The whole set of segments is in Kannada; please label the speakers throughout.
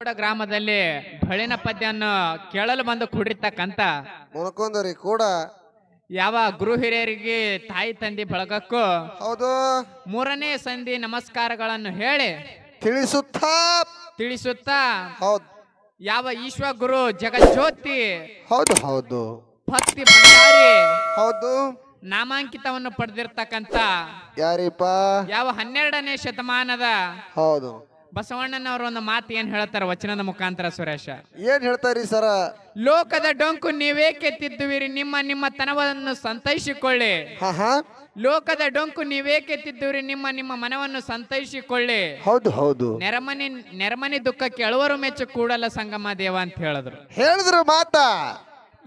Speaker 1: ಕೋಡ ಗ್ರಾಮದಲ್ಲಿ ಬಳಿನ ಪದ್ಯವನ್ನು ಕೇಳಲು ಬಂದು ಕುಡಿರ್ತಕ್ಕಂತ ಮುನಕೊಂದರಿ ಕೂಡ ಯಾವ ಗುರು ಹಿರಿಯರಿಗೆ ತಾಯಿ ತಂದೆ ಬಳಗಕ್ಕೂ ಹೌದು ಮೂರನೇ ಸಂಧಿ ನಮಸ್ಕಾರಗಳನ್ನು ಹೇಳಿ ತಿಳಿಸುತ್ತಾ ತಿಳಿಸುತ್ತಾ ಹೌದು ಯಾವ ಈಶ್ವ ಗುರು ಜಗಜ್ಯೋತಿ
Speaker 2: ಹೌದು ಹೌದು
Speaker 1: ಭಕ್ತಿ ಭಂಡಾರಿ ಹೌದು ನಾಮಾಂಕಿತವನ್ನು ಪಡೆದಿರ್ತಕ್ಕಂತ ಯಾರಿಪ್ಪ ಯಾವ ಹನ್ನೆರಡನೇ ಶತಮಾನದ ಹೌದು ಬಸವಣ್ಣನವರು ಒಂದು ಮಾತು ಏನ್ ಹೇಳ್ತಾರ ವಚನದ ಮುಖಾಂತರ ಸುರೇಶ ಏನ್ ಹೇಳ್ತಾರಿ ಸರ ಲೋಕದ ಡೊಂಕು ನೀವೇ ಕೆತ್ತಿದ್ದುವಿರಿ ನಿಮ್ಮ ನಿಮ್ಮ ತನವನ್ನು ಸಂತೈಸಿಕೊಳ್ಳಿ ಲೋಕದ ಡೊಂಕು ನೀವೇಕೆ ತಿದ್ದುರಿ ನಿಮ್ಮ ನಿಮ್ಮ ಮನವನ್ನು ಸಂತೈಸಿಕೊಳ್ಳಿ
Speaker 2: ಹೌದು ಹೌದು
Speaker 1: ನೆರಮನೆ ನೆರಮನೆ ದುಃಖಕ್ಕೆ ಮೆಚ್ಚು ಕೂಡಲ್ಲ ಸಂಗಮ ದೇವ ಅಂತ ಹೇಳಿದ್ರು
Speaker 2: ಹೇಳಿದ್ರು ಮಾತಾ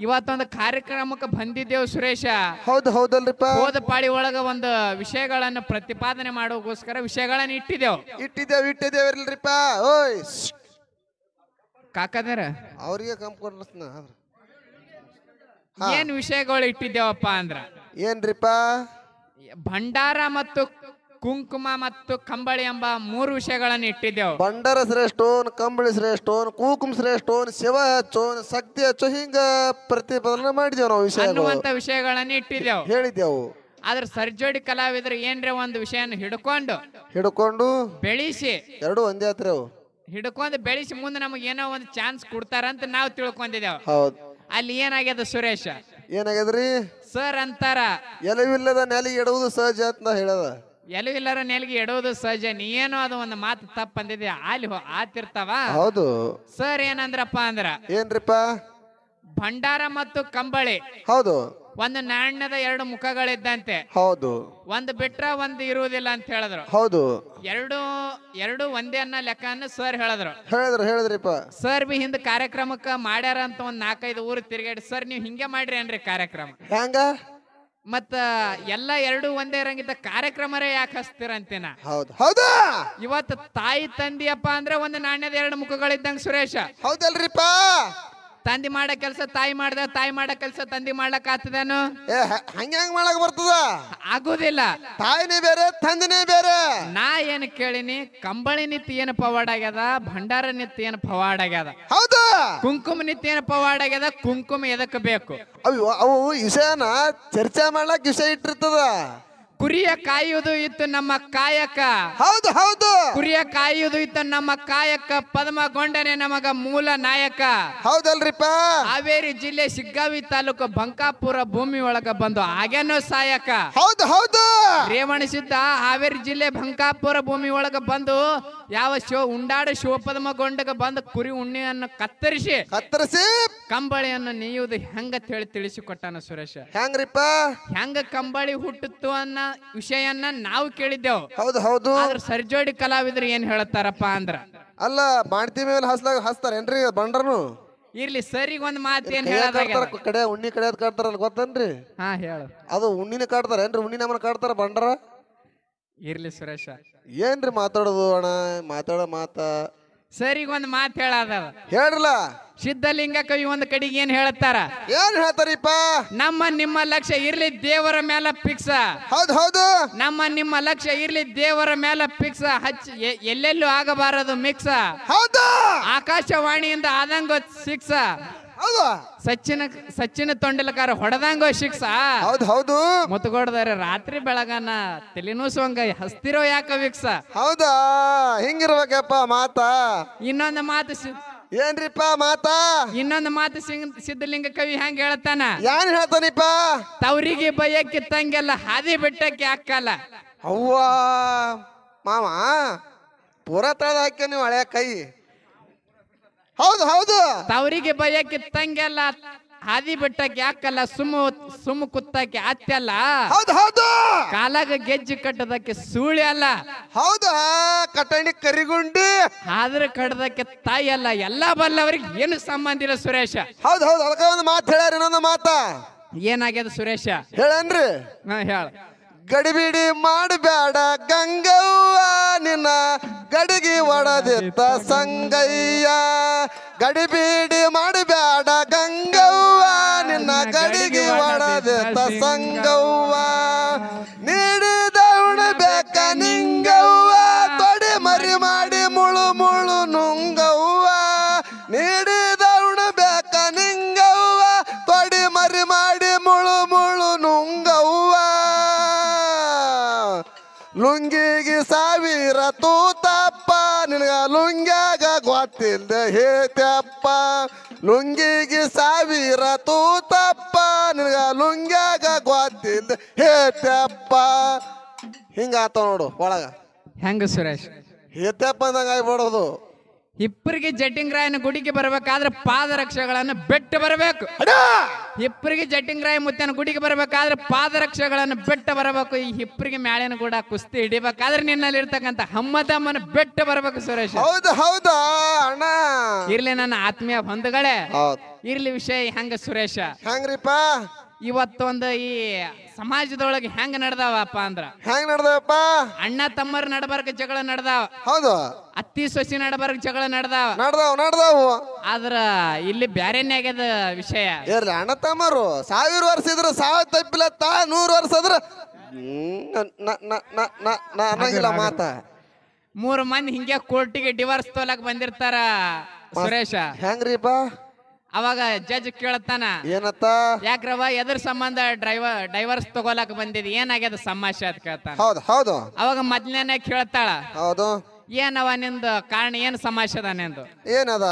Speaker 1: ಇವತ್ತೊಂದು ಕಾರ್ಯಕ್ರಮಕ್ಕೆ ಬಂದಿದ್ದೇವು ಸುರೇಶ ಹೌದು ಹೌದಲ್ರಿಪ್ಪ ಹೋದ ಪಾಳಿ ಒಳಗ ಒಂದು ವಿಷಯಗಳನ್ನು ಪ್ರತಿಪಾದನೆ ಮಾಡೋಕೋಸ್ಕರ ವಿಷಯಗಳನ್ನು ಇಟ್ಟಿದ್ದೇವು ಇಟ್ಟಿದ್ದೇವ್ ಇಟ್ಟಿದ್ದೇವಿಲ್ರಿಪ್ಪ ಓಯ್ ಕಾಕದರ
Speaker 2: ಅವ್ರಿಗೆ ಕಂಪ್ಕೊಂಡ್ರಸ್ನ ಏನ್
Speaker 1: ವಿಷಯಗಳು ಇಟ್ಟಿದ್ದೇವಪ್ಪ ಅಂದ್ರ ಏನ್ರಿಪ್ಪ ಭಂಡಾರ ಮತ್ತು ಕುಂಕುಮ ಮತ್ತು ಕಂಬಳಿ ಎಂಬ ಮೂರು ವಿಷಯಗಳನ್ನು ಇಟ್ಟಿದ್ದೆವು
Speaker 2: ಬಂಡರ ಶ್ರೇಷ್ಠೋನ್ ಕಂಬಳಿ ಶ್ರೇಷ್ಠೋನ್ ಕುಂಕುಮ ಶ್ರೇಷ್ಠೋನ್ ಶಿವ ಹಚ್ಚೋನ್ ಶಕ್ತಿ ಹಚ್ಚೋ ಹಿಂಗ ಪ್ರತಿಪಾದನೆ ಮಾಡಿದೆವು ನಾವು
Speaker 1: ವಿಷಯಗಳನ್ನು ಇಟ್ಟಿದ್ದೆವು ಹೇಳಿದೆವು ಆದ್ರ ಸರ್ಜೋಡಿ ಕಲಾವಿದರು ಏನ್ರೀ ಒಂದು ವಿಷಯನ ಹಿಡ್ಕೊಂಡು
Speaker 2: ಹಿಡ್ಕೊಂಡು ಬೆಳಿಸಿ ಎರಡು ಒಂದೇ ಆತ್ರಿ ಅವು
Speaker 1: ಹಿಡ್ಕೊಂಡು ಬೆಳೆಸಿ ಮುಂದೆ ನಮಗೆ ಏನೋ ಒಂದು ಚಾನ್ಸ್ ಅಂತ ನಾವು ತಿಳ್ಕೊಂಡಿದ್ದೆವು ಹೌದು ಅಲ್ಲಿ ಏನಾಗ್ಯದ ಸುರೇಶ
Speaker 2: ಏನಾಗ್ಯದ್ರಿ ಸರ್ ಅಂತಾರ ಎಲ್ಲವಿಲ್ಲದ ನೆಲೆ ಇಡುವುದು ಸಹಜ ಅಂತ ಹೇಳದ
Speaker 1: ಎಲ್ಲವಿಲ್ಲರ ನೆಲಗಿ ಎಡೋದು ಸಹಜ ನೀ ಏನೋ ಅದು ಒಂದು ಮಾತು ತಪ್ಪ ಅಲ್ಲಿ ಆತಿರ್ತಾವ ಹೌದು ಸರ್ ಏನಂದ್ರಪ್ಪ ಅಂದ್ರ ಏನ್ರಿಪ್ಪ ಭಂಡಾರ ಮತ್ತು ಕಂಬಳಿ ಹೌದು ಒಂದು ನಾಣ್ಯದ ಎರಡು ಮುಖಗಳಿದ್ದಂತೆ ಹೌದು ಒಂದು ಬಿಟ್ರ ಒಂದು ಇರುವುದಿಲ್ಲ
Speaker 2: ಅಂತ ಹೇಳಿದ್ರು ಹೌದು
Speaker 1: ಎರಡು ಎರಡು ಒಂದೇ ಅನ್ನ ಲೆಕ್ಕ ಅನ್ನ ಸರ್ ಹೇಳಿದ್ರು
Speaker 2: ಹೇಳಿದ್ರು ಹೇಳಿದ್ರಿಪ್ಪ
Speaker 1: ಸರ್ ಬಿ ಹಿಂದ ಕಾರ್ಯಕ್ರಮಕ್ಕ ಮಾಡ್ಯಾರ ಅಂತ ಒಂದ್ ನಾಲ್ಕೈದು ಊರು ತಿರ್ಗಾಡಿ ಸರ್ ನೀವು ಹಿಂಗೆ ಮಾಡ್ರಿ ಅನ್ರಿ ಕಾರ್ಯಕ್ರಮ ಹೆಂಗ ಮತ್ತ ಎಲ್ಲ ಎರಡು ಒಂದೇ ಇರಂಗಿದ್ದ ಕಾರ್ಯಕ್ರಮರೇ ಯಾಕೆ ಹಸ್ತಿರಂತಿನ ಹೌದು ಹೌದು ಇವತ್ತು ತಾಯಿ ತಂದಿಯಪ್ಪ ಅಂದ್ರೆ ಒಂದು ನಾಣ್ಯದ ಎರಡು ಮುಖಗಳಿದ್ದಂಗ ಸುರೇಶ ಹೌದಲ್ರಿಪ್ಪ ತಂದಿ ಮಾಡೋ ಕೆಲಸ ತಾಯಿ ಮಾಡ್ದ ತಾಯಿ ಮಾಡೋ ಕೆಲಸ ತಂದಿ ಮಾಡಕ್ ಆತದೇನು ಏ ಹಂಗ್ಯಾಂಗ ಮಾಡಕ್ ಬರ್ತದ ಆಗುದಿಲ್ಲ ತಾಯಿನೇ ಬೇರೆ ತಂದಿನೇ ಬೇರೆ ನಾ ಏನ್ ಕೇಳಿನಿ ಕಂಬಳಿ ನಿತ್ಯ ಏನು ಪವಾಡ್ ಆಗ್ಯದ ಭಂಡಾರ ನಿತ್ಯ ಏನ್
Speaker 2: ಪವಾಡ್ ಆಗ್ಯದ
Speaker 1: ಹೌದು ಕುಂಕುಮ ನಿತ್ಯ ಏನ್ ಪವಾಡ್ ಆಗ್ಯದ ಕುಂಕುಮ ಎದಕ್ ಬೇಕು
Speaker 2: ಅವು ಅವು ವಿಷಯನ ಚರ್ಚೆ ಮಾಡ್ಲಾಕ ವಿಷಯ ಇಟ್ಟಿರ್ತದ ಕುರಿಯ ಕಾಯುವುದು ಇತ್ತು
Speaker 1: ನಮ್ಮ ಕಾಯಕ ಹೌದು ಹೌದು ಕುರಿಯ ಕಾಯುವುದು ಇತ್ತು ನಮ್ಮ ಕಾಯಕ ಪದ್ಮಗೊಂಡನೆ ನಮಗ ಮೂಲ ನಾಯಕ ಹೌದಲ್ರಿಪ್ಪ ಹಾವೇರಿ ಜಿಲ್ಲೆ ಸಿಗ್ಗಾವಿ ತಾಲೂಕು ಬಂಕಾಪುರ ಭೂಮಿ ಒಳಗ ಬಂದು ಹಾಗೇನು ಸಾಯಕ ಹೌದು ಹೌದು ರೇವಣಿಸಿದ್ದ ಹಾವೇರಿ ಜಿಲ್ಲೆ ಬಂಕಾಪುರ ಭೂಮಿ ಒಳಗ ಬಂದು ಯಾವ ಶಿವ ಉಂಡಾಡ ಗೊಂಡಕ ಬಂದ ಕುರಿ ಉಣ್ಣೆಯನ್ನು ಕತ್ತರಿಸಿ ಕತ್ತರಿಸಿ ಕಂಬಳಿಯನ್ನು ನೀಯುವುದು ಹೆಂಗ ತಿಳಿ ತಿಳಿಸಿಕೊಟ್ಟನ ಸುರೇಶ ಹೆಂಗ್ರಿಪ್ಪ ಹೆಂಗ ಕಂಬಳಿ ಹುಟ್ಟುತ್ತು ಅನ್ನೋ ವಿಷಯನ್ನ ನಾವು ಕೇಳಿದ್ದೆವು ಹೌದು ಹೌದು ಸರ್ಜೋಡಿ ಕಲಾವಿದ್ರು ಏನ್ ಹೇಳತ್ತಾರಪ್ಪ ಅಂದ್ರ ಅಲ್ಲ
Speaker 2: ಮಾಡ್ತಿ ಮೇಲೆ ಹಸ್ಲಾಗ ಏನ್ರಿ ಬಂಡ್ರನು
Speaker 1: ಇರ್ಲಿ ಸರಿ ಒಂದ್ ಮಾತು ಏನ್ ಹೇಳದಾಗ್ಯದ?
Speaker 2: ಕಡೆ ಉಣ್ಣಿ ಕಡೆ ಕಟ್ತಾರಲ್ಲ ಗೊತ್ತೇನ್ರಿ ಹಾ ಹೇಳು ಅದು ಉಣ್ಣಿನ ಏನ್ರಿ ಉಣ್ಣಿನ ಮನ ಕಟ್ತಾರ ಬಂಡ್ರ ಇರ್ಲಿ ಸುರೇಶ ಏನ್ರಿ ಮಾತಾಡೋದು ಅಣ್ಣ ಮಾತಾಡೋ ಮಾತ ಸರಿ ಒಂದ್ ಮಾತು ಹೇಳದ ಹೇಳ್ರಲ್ಲ ಸಿದ್ಧಲಿಂಗ ಕವಿ ಒಂದ್ ಕಡೆಗೆ ಏನ್ ಹೇಳತ್ತಾರ ಏನ್ ಹೇಳ್ತಾರಿಪ್ಪ
Speaker 1: ನಮ್ಮ ನಿಮ್ಮ ಲಕ್ಷ್ಯ ಇರ್ಲಿ ದೇವರ ಮೇಲ ಫಿಕ್ಸ್ ಹೌದು ಹೌದು ನಮ್ಮ ನಿಮ್ಮ ಲಕ್ಷ್ಯ ಇರ್ಲಿ ದೇವರ ಮೇಲ ಫಿಕ್ಸ್ ಹಚ್ಚ ಎಲ್ಲೆಲ್ಲೂ ಆಗಬಾರದು ಮಿಕ್ಸ್ ಹೌದು ಆಕಾಶವಾಣಿಯಿಂದ ಆದಂಗ ಸಿಕ್ಸ ಹೌದು ಸಚ್ಚಿನ ಸಚ್ಚಿನ ತೊಂಡಲಕಾರ ಹೊಡೆದಂಗ ಶಿಕ್ಷಾ ಹೌದು ಹೌದು ಮುತ್ಕೊಡ್ದಾರೆ ರಾತ್ರಿ ಬೆಳಗಾನ ತಲೆನೂಸುವಂಗ ಹಸ್ತಿರೋ ಯಾಕ ವಿಕ್ಸ ಹೌದಾ ಹಿಂಗಿರ್ಬೇಕಪ್ಪ ಮಾತ ಇನ್ನೊಂದು ಮಾತು ಏನ್ರಿಪ್ಪ ಮಾತಾ ಇನ್ನೊಂದು ಮಾತು ಸಿದ್ಧಲಿಂಗ ಕವಿ ಹೆಂಗ್ ಹೇಳ್ತಾನ ಯಾನ್ ಹೇಳ್ತಾನಿಪ್ಪ ತವರಿಗೆ ಬಯಕ್ಕೆ ತಂಗೆಲ್ಲ ಹಾದಿ ಬಿಟ್ಟಕ್ಕೆ ಹಾಕಲ್ಲ
Speaker 2: ಅವ್ವಾ ಮಾವ ಪೂರಾ ತಳದ ಹಾಕ್ಯ ನೀವು ಹಳೆಯ ಕೈ
Speaker 1: ಹೌದು ಹೌದು ತವರಿಗೆ ಬಯಕ್ಕೆ ತಂಗೆಲ್ಲ ಹಾದಿ ಬಿಟ್ಟಕ್ಕೆ ಯಾಕಲ್ಲ ಸುಮ್ಮ ಸುಮ್ಮ ಕುತ್ತಕ್ಕೆ ಆತ್ಯಲ್ಲ ಹೌದು ಹೌದು ಕಾಲಾಗ ಗೆಜ್ಜೆ ಕಟ್ಟದಕ್ಕೆ ಸೂಳಿ ಅಲ್ಲ ಹೌದು ಕಟ್ಟಣಿ ಕರಿಗುಂಡಿ ಆದ್ರೆ ಕಟ್ಟದಕ್ಕೆ ತಾಯಿ ಅಲ್ಲ ಎಲ್ಲಾ ಬಲ್ಲವರಿಗೆ ಏನು ಸಂಬಂಧ ಇಲ್ಲ ಸುರೇಶ
Speaker 2: ಹೌದು ಹೌದು ಅದಕ್ಕೆ ಒಂದು ಮಾತು ಹೇಳ್ಯಾರ ಇನ್ನೊಂದು ಮಾತಾ ಏನಾಗ್ಯದ ಸುರೇಶ ಹೇಳನ್ರಿ ಹಾ ಹೇಳ ಗಡಿಬಿಡಿ ಮಾಡಬೇಡ ಗಂಗವ್ವ ನಿನ್ನ ಗಡಿಗೆ ಒಡದಿತ್ತ ಸಂಗಯ್ಯ ಗಡಿಬಿಡಿ ಮಾಡಬೇಡ ಗಂಗವ್ವ ನಿನ್ನ ಗಡಿಗೆ ಒಡದಿತ್ತ ಸಂಗವ್ವ ಹೇ ಹೇತ್ಯಪ್ಪ ಲುಂಗಿಗೆ ಸಾವಿರ ತೂತಪ್ಪ ನಿನಗ ಲುಂಗ್ಯಾಗ ಗೊತ್ತಿಲ್ದ ಹಿಂಗ ಹಿಂಗಾತ ನೋಡು ಒಳಗ ಹೆಂಗ ಸುರೇಶ್ ಹೇತ್ಯಪ್ಪ ಅಂದಂಗ ಆಗ್ಬಿಡೋದು
Speaker 1: ಇಬ್ಬರಿಗೆ ಜಟಿಂಗ್ರಾಯನ ಗುಡಿಗೆ ಬರಬೇಕಾದ್ರೆ ಪಾದರಕ್ಷೆಗಳನ್ನು ಬಿಟ್ಟು ಬರಬೇಕು ಇಬ್ಬರಿಗೆ ಜಟಿಂಗ್ರಾಯ ಮುತ್ತನ ಗುಡಿಗೆ ಬರಬೇಕಾದ್ರೆ ಪಾದರಕ್ಷೆಗಳನ್ನು ಬಿಟ್ಟು ಬರಬೇಕು ಈ ಇಬ್ಬರಿಗೆ ಮ್ಯಾಳಿನ ಕೂಡ ಕುಸ್ತಿ ಹಿಡಿಬೇಕಾದ್ರೆ ನಿನ್ನಲ್ಲಿ ಇರ್ತಕ್ಕಂಥ ಹಮ್ಮದಮ್ಮನ ಬಿಟ್ಟು ಬರಬೇಕು ಸುರೇಶ್ ಹೌದು ಹೌದು ಅಣ್ಣ ಇರ್ಲಿ ನನ್ನ ಆತ್ಮೀಯ ಬಂಧುಗಳೇ ಇರ್ಲಿ ವಿಷಯ ಹೆಂಗ ಸುರೇಶ ಹೆಂಗ್ರಿಪ್ಪ ಇವತ್ತೊಂದು ಈ ಸಮಾಜದೊಳಗೆ ಹೆಂಗ್ ನಡ್ದಾವಪ್ಪ ಅಂದ್ರ ಹೆಂಗ್ ನಡ್ದಾವಪ್ಪ ಅಣ್ಣ ತಮ್ಮರ ನಡಬಾರ್ಕ ಜಗಳ ನಡ್ದಾವ ಹೌದು ಅತ್ತಿ ಸೊಸಿ ನಡಬಾರ್ಕ ಜಗಳ ನಡ್ದಾವ ನಡ್ದಾವ
Speaker 2: ನಡ್ದಾವ ಆದ್ರ ಇಲ್ಲಿ ಆಗ್ಯದ ವಿಷಯ ಅಣ್ಣ ತಮ್ಮರು ಸಾವಿರ ವರ್ಷ ಇದ್ರ ಸಾವಿರ ತಪ್ಪಿಲ್ಲ ತಾ ನೂರ್ ವರ್ಷ ಅದ್ರ
Speaker 1: ಅನ್ನಂಗಿಲ್ಲ ಮಾತ ಮೂರು ಮಂದಿ ಹಿಂಗೆ ಕೋರ್ಟಿಗೆ ಡಿವೋರ್ಸ್ ತೋಲಕ್ ಬಂದಿರ್ತಾರ
Speaker 2: ಸುರೇಶ ಹೆಂಗ್ರಿಪ್ಪ
Speaker 1: ಅವಾಗ ಜಡ್ಜ್ ಕೇಳತ್ತಾನ ಏನತ್ತ ಯಾಕ್ರವ ಎದ್ರ ಸಂಬಂಧ ಡ್ರೈವರ್ ಡೈವರ್ಸ್ ತಗೋಲಕ್ ಬಂದಿದ್ ಏನಾಗ್ಯದ ಸಮಾಶೆ ಅಂತ ಕೇಳ್ತಾನ ಹೌದು ಹೌದು ಅವಾಗ ಮೊದ್ಲೇನೆ ಕೇಳ್ತಾಳ ಹೌದು ಏನವ ನಿಂದು ಕಾರಣ ಏನ್ ಸಮಸ್ಯೆ ಅದ ನಿಂದು ಏನದ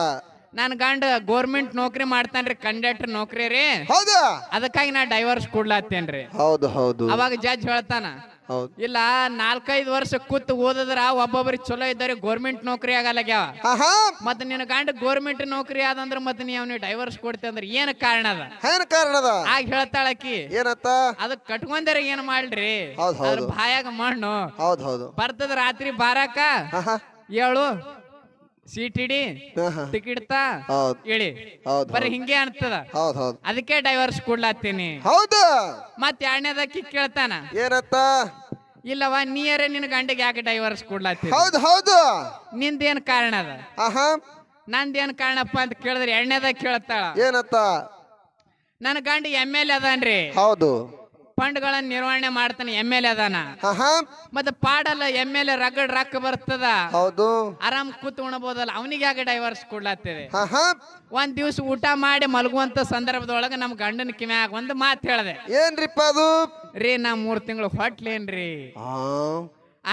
Speaker 1: ನನ್ ಗಂಡ ಗೋರ್ಮೆಂಟ್ ನೌಕರಿ ಮಾಡ್ತಾನ್ರಿ ಕಂಡಕ್ಟರ್ ನೌಕರಿ ರೀ ಹೌದು ಅದಕ್ಕಾಗಿ ನಾ ಡೈವರ್ಸ್ ಕೊಡ್ಲಾತ್ತೇನ್ರಿ
Speaker 2: ಹೌದು ಹೌದು ಅವಾಗ
Speaker 1: ಜಡ್ಜ್ ಹೇಳ್ತಾನ ಇಲ್ಲ ನಾಲ್ಕೈದು ವರ್ಷ ಕೂತ್ ಓದದ್ರ ಒಬ್ಬೊಬ್ರಿಗೆ ಚಲೋ ಇದ್ದಾರೆ ಗೋರ್ಮೆಂಟ್ ನೌಕರಿ ಆಗಲ್ಲ ಆಹಾ ಮತ್ ನಿನ್ನ ಗಂಡ ಗೋರ್ಮೆಂಟ್ ನೌಕರಿ ಆದಂದ್ರ ಮತ್ ನೀ ಅವ್ನಿಗೆ ಡೈವರ್ಸ್ ಕೊಡ್ತಿ ಅಂದ್ರೆ ಏನ್ ಕಾರಣ ಅದ ಏನ್ ಕಾರಣ ಅದ ಆಗ ಹೇಳ್ತಾಳಕಿ ಏನತ್ತ ಅದಕ್ ಕಟ್ಕೊಂಡ್ರೆ ಏನ್ ಮಾಡ್ರಿ ಬಾಯಾಗ ಮಣ್ಣು ಹೌದು ಬರ್ತದ ರಾತ್ರಿ ಬಾರಾಕ ಏಳು ಸೀಟ್ ಇಡಿ ಟಿಕೆಟ್ ಹೇಳಿ ಬರೀ ಹಿಂಗೆ ಅನ್ತದ ಅದಕ್ಕೆ ಡೈವರ್ಸ್ ಕೊಡ್ಲಾತೀನಿ ಹೌದು ಮತ್ತೆ ಎರಡನೇದಕ್ಕೆ ಕೇಳ್ತಾನ ಏನತ್ತ ಇಲ್ಲವ ನೀರ ನಿನ್ನ ಗಂಡಿಗೆ ಯಾಕೆ ಡೈವರ್ಸ್ ಕೊಡ್ಲಾತಿ ಹೌದು ಹೌದು ನಿಂದೇನ್ ಕಾರಣ ಅದ ನಂದೇನ್ ಕಾರಣಪ್ಪ ಅಂತ ಕೇಳಿದ್ರೆ ಎರಡನೇದಾಗ ಕೇಳ್ತಾಳ ಏನತ್ತ ನನ್ನ ಗಂಡ ಎಮ್ ಎಲ್ ಎ ಅದನ್ರಿ ಹೌದು ಫಂಡ್ಗಳನ್ನ ನಿರ್ವಹಣೆ ಮಾಡ್ತಾನೆ ಎಮ್ ಎಲ್ ಎ ಅದಾನ ಮತ್ತೆ ಪಾಡಲ್ಲ ಎಮ್ ಎಲ್ ಎ ರಗಡ್ ರಕ್ ಬರ್ತದ ಹೌದು ಆರಾಮ್ ಕೂತ್ ಉಣಬೋದಲ್ಲ ಅವನಿಗೆ ಯಾಕೆ ಡೈವರ್ಸ್ ಕೊಡ್ಲಾತ್ತೇವೆ ಒಂದ್ ದಿವ್ಸ ಊಟ ಮಾಡಿ ಮಲಗುವಂತ ಸಂದರ್ಭದೊಳಗೆ ನಮ್ ಗಂಡನ ಆಗ ಒಂದು ಮಾತು ಹೇಳಿದೆ ಏನ್ರಿಪ್ಪ ಅದು ರೀ ನಾ ಮೂರ್ ತಿಂಗಳು ಹೊಟ್ಲೇನ್ರಿ ಆ,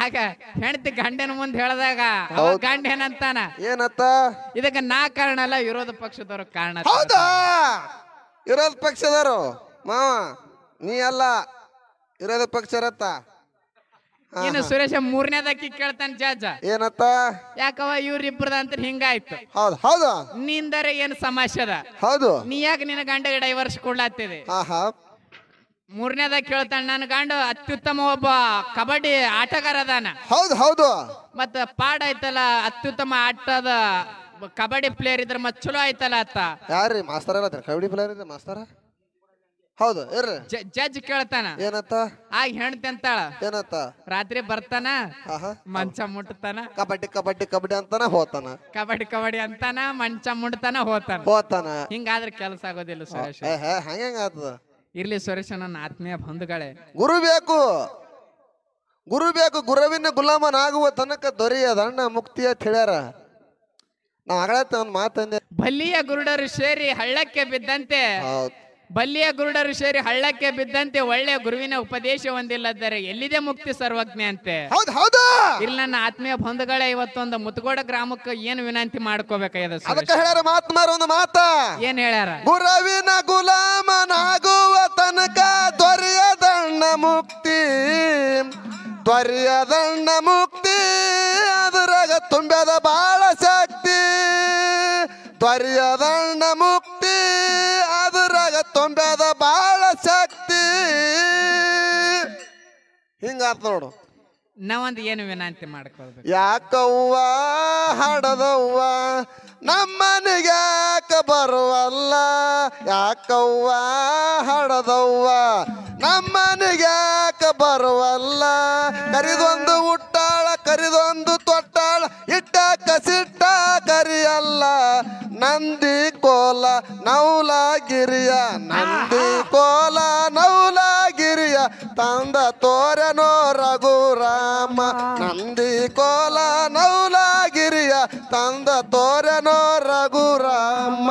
Speaker 1: ಆಗ ಹೆಂಡತಿ ಗಂಡನ ಮುಂದೆ ಹೇಳ್ದಾಗ ಅವ ಗಂಡ ಏನಂತಾನ ಏನತ್ತ ಇದಕ್ಕೆ ನಾ ಕಾರಣ ಅಲ್ಲ ವಿರೋಧ ಪಕ್ಷದವ್ರ ಕಾರಣ ಹೌದಾ
Speaker 2: ವಿರೋಧ ಪಕ್ಷದವರು ಮಾವ ನೀ ಅಲ್ಲ ಇರೋದ ಪಕ್ಷ ರತ್ತ ಸುರೇಶ
Speaker 1: ಮೂರನೇದಕ್ಕಿ ಕೇಳ್ತಾನೆ ಜಾಜ
Speaker 2: ಏನತ್ತ ಯಾಕವ ಇವ್ರಿಬ್ರದ ಅಂತ ಹಿಂಗಾಯ್ತು ಹೌದು
Speaker 1: ಹೌದು ನಿಂದರೆ ಏನ್ ಸಮಾಶ ಅದ ಹೌದು ನೀ ಯಾಕೆ ನಿನ್ನ ಗಂಡ ಡೈವರ್ಸ್ ಕೊಡ್ಲಾತಿದೆ ಹಾ ಹಾ ಮೂರನೇದಾಗ ಕೇಳ್ತಾನೆ ನನ್ನ ಗಂಡ ಅತ್ಯುತ್ತಮ ಒಬ್ಬ ಕಬಡ್ಡಿ ಆಟಗಾರ ಅದಾನ ಹೌದು ಹೌದು ಮತ್ತ ಪಾಡ ಐತಲ್ಲ ಅತ್ಯುತ್ತಮ ಆಟದ ಕಬಡ್ಡಿ ಪ್ಲೇಯರ್ ಇದ್ರ ಮತ್ ಚಲೋ ಐತಲ್ಲ ಅತ್ತ
Speaker 2: ಯಾರ್ರಿ ಮಾಸ್ತರ ಕಬಡ್ಡಿ ಪ್ಲೇಯರ್ ಇದ್ರ ಮಾಸ್ತರ
Speaker 1: ಹೌದು ಜಜ್ ಜಡ್ಜ್ ಕೇಳ್ತಾನ ಏನತ್ತ ಆಗ ಹೆಣ್ತಿ ಅಂತಾಳ ಏನತ್ತ ರಾತ್ರಿ ಬರ್ತಾನ ಮಂಚ ಮುಟ್ತಾನ ಕಬಡ್ಡಿ ಕಬಡ್ಡಿ ಕಬಡ್ಡಿ ಅಂತಾನ ಹೋತಾನ ಕಬಡ್ಡಿ ಕಬಡ್ಡಿ ಅಂತಾನ ಮಂಚ ಮುಟ್ತಾನ ಹೋತಾನ ಹೋತಾನ ಹಿಂಗಾದ್ರೆ ಕೆಲಸ ಆಗೋದಿಲ್ಲ ಸುರೇಶ್
Speaker 2: ಹಂಗ ಆತದ ಇರ್ಲಿ ಸುರೇಶ್ ನನ್ನ ಆತ್ಮೀಯ ಬಂಧುಗಳೇ ಗುರು ಬೇಕು ಗುರು ಬೇಕು ಗುರುವಿನ ಆಗುವ ತನಕ ದೊರೆಯದಣ್ಣ ಮುಕ್ತಿಯ ತಿಳಿಯಾರ ನಾವು ಆಗಳತ್ತ ಮಾತು ಮಾತಂದೆ ಬಲಿಯ ಗುರುಡರು ಸೇರಿ ಹಳ್ಳಕ್ಕೆ ಬಿದ್ದಂತೆ ಹೌದು ಬಲ್ಲಿಯ ಗುರುಡರು ಸೇರಿ
Speaker 1: ಹಳ್ಳಕ್ಕೆ ಬಿದ್ದಂತೆ ಒಳ್ಳೆಯ ಗುರುವಿನ ಉಪದೇಶ ಹೊಂದಿಲ್ಲದರೆ ಎಲ್ಲಿದೆ ಮುಕ್ತಿ ಸರ್ವಜ್ಞ ಅಂತೆ ಇಲ್ಲಿ ನನ್ನ ಆತ್ಮೀಯ ಬಂಧುಗಳೇ ಇವತ್ತೊಂದು ಮುತುಗೋಡ ಗ್ರಾಮಕ್ಕೆ ಏನು ವಿನಂತಿ ಮಾಡ್ಕೋಬೇಕಾಗ್ಯದ
Speaker 2: ಅದಕ್ಕೆ ಹೇಳ್ಯಾರ ಒಂದು ಮಾತ ಏನ್ ಹೇಳ್ಯಾರ ಗುರುವಿನ ಗುಲಾಮನಾಗುವ ತನಕ ದೊರೆಯದಣ್ಣ ಮುಕ್ತಿ ದೊರೆಯದಣ್ಣ ಮುಕ್ತಿ ಅದರಾಗ ತುಂಬ್ಯದ ಬಾಳ ಶಕ್ತಿ ದೊರೆಯದಣ್ಣ ಮುಕ್ತಿ ಸೊಂಡದ ಬಾಳ ಶಕ್ತಿ ಹಿಂಗ ನೋಡು ನಾವೊಂದು
Speaker 1: ಏನು ವಿನಂತಿ ಮಾಡ್ಕೊಳ್ಬೇಕು
Speaker 2: ಯಾಕವ್ವ ಹಾಡದವ್ವ ನಮ್ಮನಿಗ್ಯಾಕ ಬರುವಲ್ಲ ಯಾಕವ್ವ ಹಾಡದವ್ವ ಯಾಕ ಬರುವಲ್ಲ ಕರಿದೊಂದು ಹುಟ್ಟಾಳ ಕರಿದೊಂದು ತೊಟ್ಟಾಳ ಸಿಟ್ಟ ಕರಿಯಲ್ಲ ನಂದಿ ಕೋಲ ನೌಲ ಗಿರಿಯ ನಂದಿ ಕೋಲ ಗಿರಿಯ ತಂದ ತೋರನೋ ರಘುರಾಮ ನಂದಿ ಕೋಲ ಗಿರಿಯ ತಂದ ತೋರನೋ ರಘುರಾಮ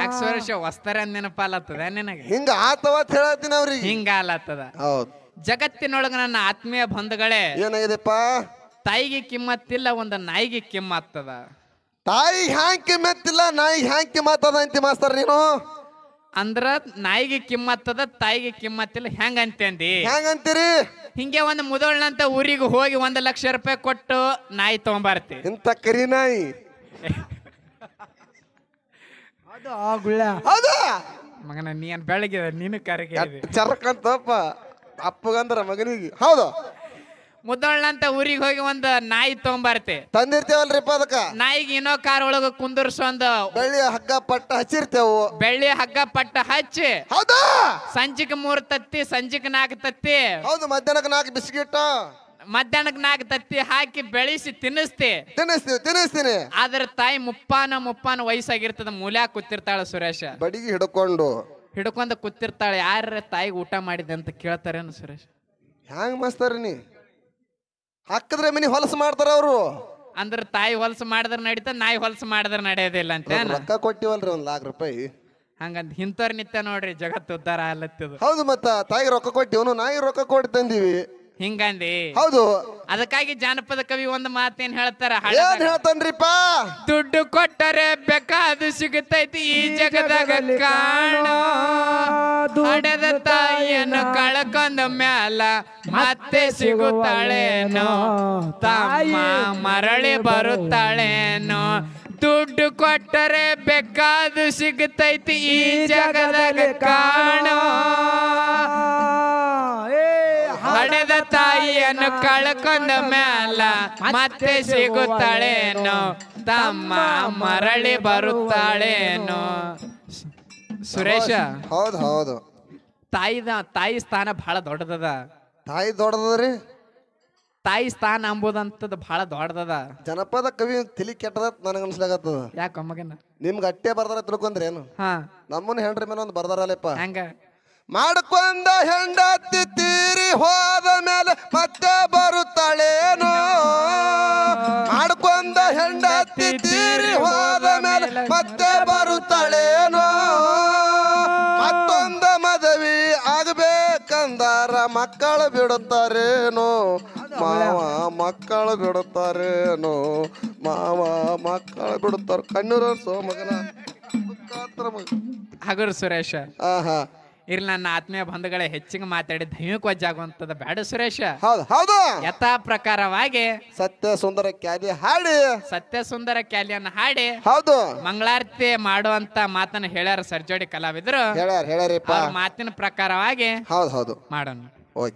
Speaker 1: ಯಾಕೆ ಸುರೇಶ ವಸ್ತರ ನೆನಪಾಲತ್ತದ ನಿನಗೆ ಹಿಂಗ
Speaker 2: ಆತವ ಅಂತ ಹೇಳತ್ತೀನಿ ಅವ್ರಿಗೆ ಹಿಂಗಾಲತ್ತದ ಹೌದು
Speaker 1: ಜಗತ್ತಿನೊಳಗ ನನ್ನ ಆತ್ಮೀಯ ಬಂಧುಗಳೇ ಏನಾಗಿದೆಪ್ಪ ತಾಯಿಗೆ ಕಿಮ್ಮತ್ತಿಲ್ಲ ಒಂದು ನಾಯಿಗೆ ಕಿಮ್ಮತ್ತದ
Speaker 2: ತಾಯಿ ಹ್ಯಾಂಗ್ ಕಿಮ್ಮತ್ತಿಲ್ಲ ನಾಯಿ ಹ್ಯಾಂಗ್ ಕಿಮ್ಮತ್ತದ ಅಂತ ಮಾಸ್ತಾರ ನೀನು ಅಂದ್ರ ನಾಯಿಗೆ ಕಿಮ್ಮತ್ತದ
Speaker 1: ತಾಯಿಗೆ ಕಿಮ್ಮತ್ತಿಲ್ಲ ಹೆಂಗ ಅಂತಂದಿ ಹ್ಯಾಂಗ್ ಅಂತೀರಿ ಹಿಂಗೆ ಒಂದು ಮುದೋಳ್ನಂತ ಊರಿಗೆ ಹೋಗಿ ಒಂದು ಲಕ್ಷ ರೂಪಾಯಿ ಕೊಟ್ಟು ನಾಯಿ ತಗೊಂಬರ್ತಿ ಇಂತ
Speaker 2: ಕರಿ ನಾಯಿ ಅದು ಆ ಗುಳ್ಳ ಹೌದು
Speaker 1: ಮಗನ ನೀನ್ ಬೆಳಗ್ಗೆ ನೀನು ಕರೆಗೆ ಚರಕಂತಪ್ಪ ಅಪ್ಪಗಂದ್ರ ಮಗನಿಗೆ ಹೌದು ಮುದ್ದೋಳ್ನಂತ ಊರಿಗೆ ಹೋಗಿ ಒಂದು ನಾಯಿ ತಗೊಂಬರ್ತಿ ತಂದಿರ್ತೇವಲ್ರಿಪ್ಪ ಅದಕ್ಕ ನಾಯಿಗೆ ಇನ್ನೋ ಕಾರ್ ಒಳಗ ಕುಂದರ್ಸೊಂದು ಬೆಳ್ಳಿ ಹಗ್ಗ ಪಟ್ಟ ಹಚ್ಚಿರ್ತೇವು ಬೆಳ್ಳಿ ಹಗ್ಗ ಪಟ್ಟ ಹಚ್ಚಿ ಹೌದಾ ಸಂಜಿಕ ಮೂರ್ ತತ್ತಿ ಸಂಜಿಕ ನಾಲ್ಕು ತತ್ತಿ ಹೌದು ಮಧ್ಯಾಹ್ನಕ್ಕೆ ನಾಲ್ಕು ಬಿಸ್ಕಿಟ್ ಮಧ್ಯಾಹ್ನಕ್ ನಾಲ್ಕು ತತ್ತಿ ಹಾಕಿ ಬೆಳೆಸಿ ತಿನ್ನಿಸ್ತಿ ತಿನ್ನಿಸ್ತೀವಿ ತಿನ್ನಿಸ್ತೀನಿ ಆದ್ರೆ ತಾಯಿ ಮುಪ್ಪಾನ ಮುಪ್ಪಾನ ವಯಸ್ಸಾಗಿರ್ತದ ಮೂಲ್ಯಾಗ ಕೂತಿರ್ತಾಳೆ ಸುರೇಶ
Speaker 2: ಬಡಿಗೆ ಹಿಡ್ಕೊಂಡು
Speaker 1: ಹಿಡ್ಕೊಂಡು ಕೂತಿರ್ತಾಳೆ ಯಾರ ತಾಯಿಗೆ ಊಟ ಮಾಡಿದೆ ಅಂತ ಕೇಳ್ತಾರೇನು ಸುರೇಶ್ ಹ್ಯಾಂಗ ಮಸ್ತಾರ ನೀ
Speaker 2: ಹಾಕಿದ್ರೆ ಮನಿ ಹೊಲಸು ಮಾಡ್ತಾರ ಅವರು
Speaker 1: ಅಂದ್ರ ತಾಯಿ ಹೊಲಸು ಮಾಡಿದ್ರೆ ನಡೀತ ನಾಯಿ ಹೊಲಸು ಮಾಡಿದ್ರೆ
Speaker 2: ನಡೆಯೋದಿಲ್ಲ ಅಂತ ರೊಕ್ಕ ಕೊಟ್ಟಿವಲ್ರಿ ಒಂದ್ ಲಾಕ್ ರೂಪಾಯಿ ಹಂಗಂತ ಇಂಥವ್ರ ನಿತ್ಯ ನೋಡ್ರಿ ಜಗತ್ತು ಉದ್ದಾರ ಅಲ್ಲತ್ತದ ಹೌದು ಮತ್ತ ತಾಯಿಗೆ ರೊಕ್ಕ ಕೊಟ್ಟಿವನು ನಾಯಿ ರೊಕ್ಕ ಕೊಟ್ಟು ತಂದೀವಿ ಹಿಂಗಂದಿ ಹೌದು
Speaker 1: ಅದಕ್ಕಾಗಿ ಜಾನಪದ ಕವಿ ಒಂದು ಮಾತೇನ್ ಹೇಳ್ತಾರ
Speaker 2: ದುಡ್ಡು ಕೊಟ್ಟರೆ
Speaker 1: ಬೇಕಾದು ಸಿಗುತ್ತೈತಿ ಈ ಜಗದಾಗ ಕಾಣೋ ಹಡೆದ ತಾಯಿಯನ್ನು ಕಳ್ಕೊಂಡ ಮ್ಯಾಲ ಮತ್ತೆ ಸಿಗುತ್ತಾಳೇನು ತಮ್ಮ ಮರಳಿ ಬರುತ್ತಾಳೇನೋ ದುಡ್ಡು ಕೊಟ್ಟರೆ ಬೇಕಾದು ಸಿಗುತ್ತೈತಿ ಈ ಜಗದಾಗ ಕಾಣೋ
Speaker 2: ಪಡೆದ ತಾಯಿಯನ್ನು ಕಳ್ಕೊಂಡ ಮ್ಯಾಲ ಮತ್ತೆ ಸಿಗುತ್ತಾಳೇನು
Speaker 1: ತಮ್ಮ ಮರಳಿ ಬರುತ್ತಾಳೇನು ಸುರೇಶ
Speaker 2: ಹೌದು ಹೌದು
Speaker 1: ತಾಯಿದ ತಾಯಿ ಸ್ಥಾನ ಬಹಳ ದೊಡ್ಡದದ ತಾಯಿ ದೊಡ್ಡದದ್ರಿ
Speaker 2: ತಾಯಿ ಸ್ಥಾನ ಅಂಬುದಂತದ್ ಬಹಳ ದೊಡ್ಡದದ ಜನಪದ ಕವಿ ತಿಳಿ ಕೆಟ್ಟದ ನನಗೆ ಅನ್ಸ್ಲಾಗತ್ತದ ಯಾಕ ಮಗನ ನಿಮ್ಗೆ ಅಟ್ಟೆ ಬರ್ದಾರ ತಿಳ್ಕೊಂಡ್ರಿ ಏನು ಹಾ ನಮ್ಮನ್ನ ಹೆಂಡ್ರಿ ಮೇಲೆ ಒಂದು ಬರ್ದಾರಲ್ಲಪ್ಪ ಹೆಂಗ ಮಾಡ್ಕೊಂಡ ಹೆಂಡತಿ ಮೀರಿ ಹೋದ ಮೇಲೆ ಮತ್ತೆ ಬರುತ್ತಳೇನೋ ಮಾಡ್ಕೊಂಡ ಹೆಂಡತಿ ತೀರಿ ಹೋದ ಮೇಲೆ ಮತ್ತೆ ಬರುತ್ತಳೇನೋ ಮತ್ತೊಂದ ಮದುವೆ ಆಗ್ಬೇಕಂದಾರ ಮಕ್ಕಳು ಬಿಡುತ್ತಾರೇನೋ ಮಾವ ಮಕ್ಕಳು ಬಿಡುತ್ತಾರೇನೋ ಮಾವ ಮಕ್ಕಳು ಬಿಡುತ್ತಾರ ಕಣ್ಣೂರ ಸೋಮಗನ ಹಗರ್ ಸುರೇಶ ಹಾ ಇರ್ಲಿ
Speaker 1: ನನ್ನ ಆತ್ಮೀಯ ಬಂಧುಗಳೇ ಹೆಚ್ಚಿಗೆ ಮಾತಾಡಿ ದೈವಿಕ ಆಗುವಂತದ ಬ್ಯಾಡ ಸುರೇಶ ಹೌದು ಹೌದು ಯಥಾ ಪ್ರಕಾರವಾಗಿ
Speaker 2: ಸತ್ಯ ಸುಂದರ ಕ್ಯಾಲಿ ಹಾಡಿ
Speaker 1: ಸತ್ಯ ಸುಂದರ ಕ್ಯಾಲಿಯನ್ನು ಹಾಡಿ ಹೌದು ಮಂಗಳಾರತಿ ಮಾಡುವಂತ ಮಾತನ್ನ ಹೇಳ್ಯಾರ ಸರ್ಜೋಡಿ ಕಲಾವಿದರು ಮಾತಿನ ಪ್ರಕಾರವಾಗಿ
Speaker 2: ಹೌದು ಹೌದು ಮಾಡೋಣ